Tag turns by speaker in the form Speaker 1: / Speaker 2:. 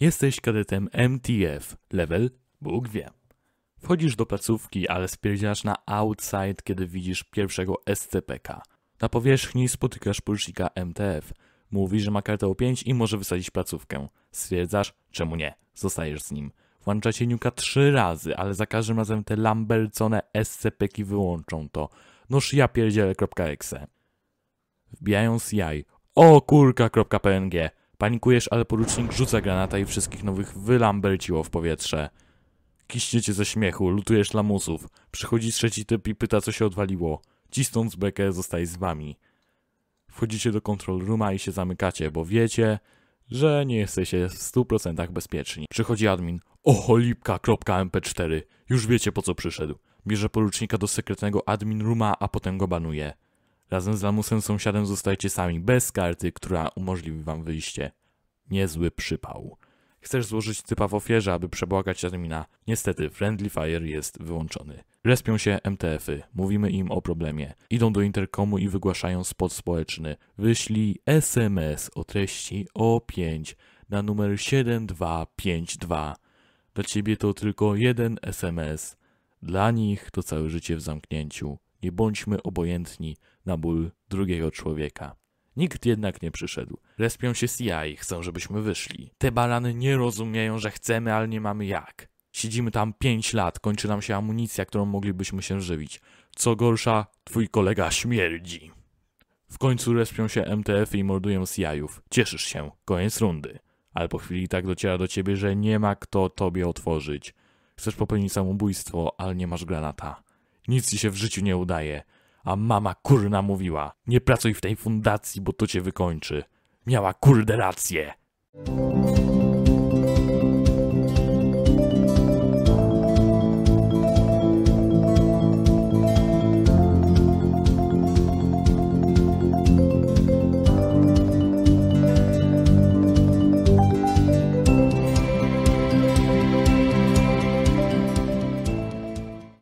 Speaker 1: Jesteś kadetem MTF, level Bóg wie. Wchodzisz do placówki, ale spierdzielasz na outside, kiedy widzisz pierwszego SCPK. Na powierzchni spotykasz porucznika MTF. Mówi, że ma kartę O5 i może wysadzić placówkę. Stwierdzasz, czemu nie, zostajesz z nim. Włącza cieniuka trzy razy, ale za każdym razem te lambelcone scp wyłączą to. Noż ja pierdzielę.exe. Wbijając jaj. O kurka.png Panikujesz, ale porucznik rzuca granata i wszystkich nowych wylamberciło w powietrze. Kiśniecie ze śmiechu, lutujesz lamusów. Przychodzi trzeci typ i pyta, co się odwaliło. Cisnąc bekę, zostaje z wami. Wchodzicie do control rooma i się zamykacie, bo wiecie, że nie jesteście w 100% bezpieczni. Przychodzi admin. lipkamp 4 Już wiecie po co przyszedł. Bierze porucznika do sekretnego admin rooma, a potem go banuje. Razem z lamusem sąsiadem zostajecie sami, bez karty, która umożliwi wam wyjście. Niezły przypał. Chcesz złożyć typa w ofierze, aby przebłagać termina. Niestety, Friendly Fire jest wyłączony. Respią się MTF-y, mówimy im o problemie. Idą do interkomu i wygłaszają spot społeczny. Wyślij SMS o treści O5 na numer 7252. Dla ciebie to tylko jeden SMS. Dla nich to całe życie w zamknięciu. Nie bądźmy obojętni na ból drugiego człowieka. Nikt jednak nie przyszedł. Respią się CIA i chcą, żebyśmy wyszli. Te balany nie rozumieją, że chcemy, ale nie mamy jak. Siedzimy tam pięć lat, kończy nam się amunicja, którą moglibyśmy się żywić. Co gorsza, twój kolega śmierdzi. W końcu respią się MTF i mordują cia ów Cieszysz się, koniec rundy. Ale po chwili tak dociera do ciebie, że nie ma kto tobie otworzyć. Chcesz popełnić samobójstwo, ale nie masz granata. Nic ci się w życiu nie udaje. A mama kurna mówiła, nie pracuj w tej fundacji, bo to cię wykończy. Miała kurde rację.